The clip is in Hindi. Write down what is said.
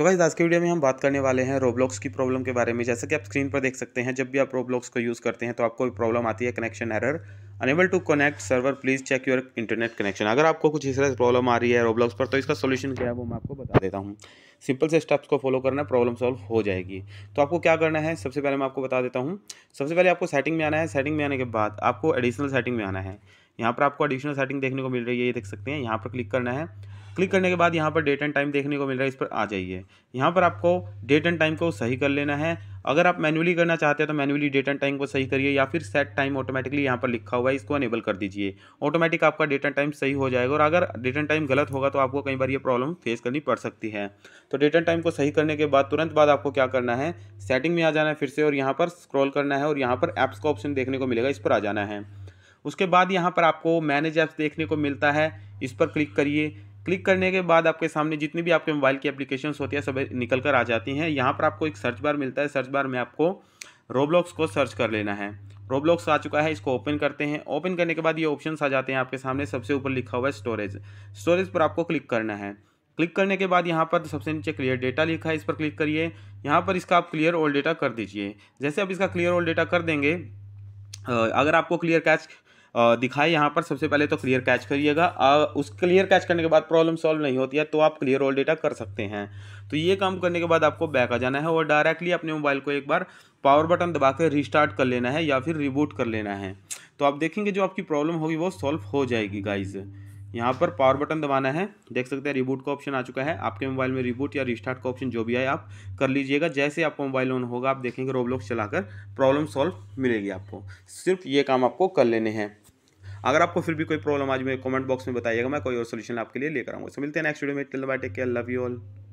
सो गाइस आज के वीडियो में हम बात करने वाले हैं रोब्लॉक्स की प्रॉब्लम के बारे में जैसा कि आप स्क्रीन पर देख सकते हैं जब भी आप रोब्लॉक्स को यूज़ करते हैं तो आपको प्रॉब्लम आती है connection error unable to connect server please check your internet connection अगर आपको कुछ इस तरह से प्रॉब्लम आ रही है रोब्लॉक्स पर तो इसका सोल्यूशन क्या है वो मैं आपको बता देता हूँ सिंपल से स्टेप्स को फॉलो करना प्रॉब्लम सॉल्व हो जाएगी तो आपको क्या करना है सबसे पहले मैं आपको बता देता हूँ सबसे पहले आपको सेटिंग में आना है सेटिंग में आने के बाद आपको एडिशनल सेटिंग में आना है यहाँ पर आपको एडिशनल सेटिंग देखने को मिल रही है ये देख सकते हैं यहाँ पर क्लिक करना है क्लिक करने के बाद यहाँ पर डेट एंड टाइम देखने को मिल रहा है इस पर आ जाइए यहाँ पर आपको डेट एंड टाइम को सही कर लेना है अगर आप मैनुअली करना चाहते हैं तो मैनुअली डेट एंड टाइम को सही करिए या फिर सेट टाइम ऑटोमेटिकली यहाँ पर लिखा हुआ है इसको अनेबल कर दीजिए ऑटोमेटिक आपका डेट एंड टाइम सही हो जाएगा और अगर डेट एंड टाइम गलत होगा तो आपको कई बार ये प्रॉब्लम फेस करनी पड़ सकती है तो डेट एंड टाइम को सही करने के बाद तुरंत बाद आपको क्या करना है सेटिंग में आ जाना है फिर से और यहाँ पर स्क्रॉल करना है और यहाँ पर एप्स का ऑप्शन देखने को मिलेगा इस पर आ जाना है उसके बाद यहाँ पर आपको मैनेज ऐप्स देखने को मिलता है इस पर क्लिक करिए क्लिक करने के बाद आपके सामने जितनी भी आपके मोबाइल की एप्लीकेशन होती है सब निकल कर आ जाती हैं यहाँ पर आपको एक सर्च बार मिलता है सर्च बार में आपको रोब्लॉक्स को सर्च कर लेना है रोब्लॉक्स आ चुका है इसको ओपन करते हैं ओपन करने के बाद ये ऑप्शन आ जाते हैं आपके सामने सबसे ऊपर लिखा हुआ है स्टोरेज स्टोरेज पर आपको क्लिक करना है क्लिक करने के बाद यहाँ पर सबसे नीचे क्लियर डेटा लिखा है इस पर क्लिक करिए यहाँ पर इसका आप क्लियर ऑल डेटा कर दीजिए जैसे आप इसका क्लियर ऑल डेटा कर देंगे अगर आपको क्लियर कैच दिखाए यहाँ पर सबसे पहले तो क्लियर कैच करिएगा उस क्लियर कैच करने के बाद प्रॉब्लम सॉल्व नहीं होती है तो आप क्लियर ऑल डेटा कर सकते हैं तो ये काम करने के बाद आपको बैक आ जाना है और डायरेक्टली अपने मोबाइल को एक बार पावर बटन दबा कर रिस्टार्ट कर लेना है या फिर रिबूट कर लेना है तो आप देखेंगे जो आपकी प्रॉब्लम होगी वो सॉल्व हो जाएगी गाइज़ यहाँ पर पावर बटन दबाना है देख सकते हैं रिबूट का ऑप्शन आ चुका है आपके मोबाइल में रिबूट या रिस्टार्ट का ऑप्शन जो भी आए आप कर लीजिएगा जैसे आपका मोबाइल ऑन होगा आप देखेंगे रोबलॉक्स चलाकर प्रॉब्लम सॉल्व मिलेगी आपको सिर्फ ये काम आपको कर लेने हैं अगर आपको फिर भी कोई प्रॉब्लम आज मेरे कॉमेंट बॉक्स में बताइएगा मैं कोई और सोल्यूशन आपके लिए लेकर आऊँगा मिलते हैं नेक्स्ट वीडियो में till bye take care love you all